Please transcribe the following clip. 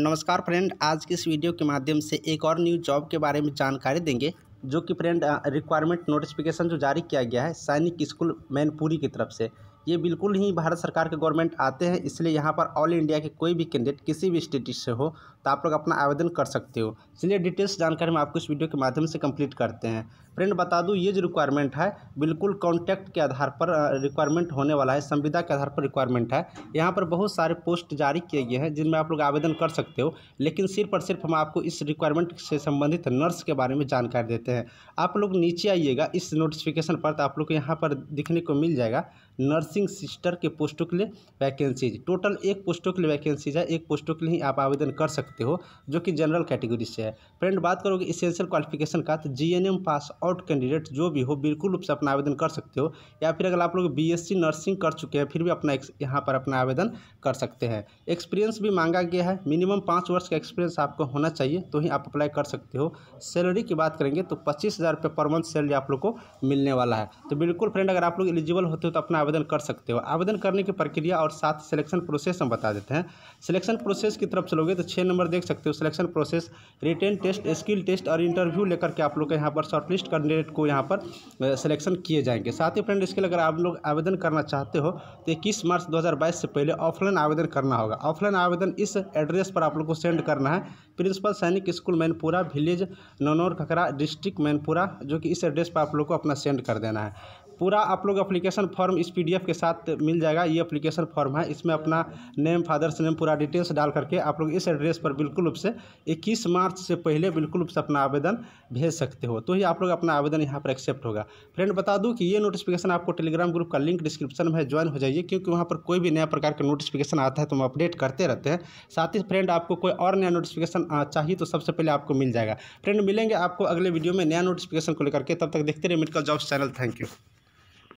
नमस्कार फ्रेंड आज की इस वीडियो के माध्यम से एक और न्यू जॉब के बारे में जानकारी देंगे जो कि फ्रेंड रिक्वायरमेंट नोटिफिकेशन जो जारी किया गया है सैनिक स्कूल मैनपुरी की तरफ से ये बिल्कुल ही भारत सरकार के गवर्नमेंट आते हैं इसलिए यहाँ पर ऑल इंडिया के कोई भी कैंडिडेट किसी भी स्टेट से हो तो आप लोग अपना आवेदन कर सकते हो इसलिए डिटेल्स जानकारी हम आपको इस वीडियो के माध्यम से कंप्लीट करते हैं फ्रेंड बता दूँ ये जो रिक्वायरमेंट है बिल्कुल कॉन्टैक्ट के आधार पर रिक्वायरमेंट होने वाला है संविदा के आधार पर रिक्वायरमेंट है यहाँ पर बहुत सारे पोस्ट जारी किए गए हैं जिनमें आप लोग आवेदन कर सकते हो लेकिन सिर्फ और सिर्फ हम आपको इस रिक्वायरमेंट से संबंधित नर्स के बारे में जानकारी देते हैं आप लोग नीचे आइएगा इस नोटिफिकेशन पर तो आप लोग को यहाँ पर दिखने को मिल जाएगा नर्सिंग नर्सिंग सिस्टर के पोस्टों के लिए वैकेंसीज टोटल एक पोस्टों के लिए वैकेंसीज है एक पोस्टों के लिए ही आप आवेदन कर सकते हो जो कि जनरल कैटेगरी से है फ्रेंड बात करोगे इसेंशियल क्वालिफिकेशन का तो जीएनएम पास आउट कैंडिडेट जो भी हो बिल्कुल रूप से अपना आवेदन कर सकते हो या फिर अगर आप लोग बी नर्सिंग कर चुके हैं फिर भी अपना यहाँ पर अपना आवेदन कर सकते हैं एक्सपीरियंस भी मांगा गया है मिनिमम पाँच वर्ष का एक्सपीरियंस आपको होना चाहिए तो ही आप अप्लाई कर सकते हो सैलरी की बात करेंगे तो पच्चीस हज़ार पर मंथ सैलरी आप लोग को मिलने वाला है तो बिल्कुल फ्रेंड अगर आप लोग एलिजिबल होते हो तो अपना आवेदन कर सकते हो आवेदन करने की प्रक्रिया और साथ सिलेक्शन प्रोसेस हम बता देते हैं सिलेक्शन प्रोसेस की तरफ चलोगे तो छः नंबर देख सकते हो selection process written test skill test और इंटरव्यू लेकर के आप लोग के यहाँ पर शॉर्टलिस्ट कैंडिडेट को यहाँ पर सिलेक्शन किए जाएंगे साथ ही फ्रेंड इसके लिए अगर आप लोग आवेदन करना चाहते हो तो इक्कीस मार्च दो से पहले ऑफलाइन आवेदन करना होगा ऑफलाइन आवेदन इस एड्रेस पर आप लोग को सेंड करना है principal Sainik school Mainpura village Nanaur Khakra district Mainpura जो कि इस एड्रेस पर आप लोग को अपना सेंड कर देना है पूरा आप लोग अप्लीकेशन फॉर्म इस पीडीएफ के साथ मिल जाएगा ये अप्लीकेशन फॉर्म है इसमें अपना नेम फादर्स नेम पूरा डिटेल्स डाल करके आप लोग इस एड्रेस पर बिल्कुल रूप से इक्कीस मार्च से पहले बिल्कुल रूप से अपना आवेदन भेज सकते हो तो ही आप लोग अपना आवेदन यहाँ पर एक्सेप्ट होगा फ्रेंड बता दूँ कि ये नोटिफिकेशन आपको टेलीग्राम ग्रुप का लिंक डिस्क्रिप्शन में ज्वाइन हो जाइए क्योंकि वहाँ पर कोई भी नया प्रकार का नोटिफिकेशन आता है तो हम अपडेट करते रहते हैं साथ ही फ्रेंड आपको कोई और नया नोटिफिकेशन चाहिए तो सबसे पहले आपको मिल जाएगा फ्रेंड मिलेंगे आपको अगले वीडियो में नया नोटिफिकेशन को लेकर के तब तक देखते रहे medical jobs channel thank you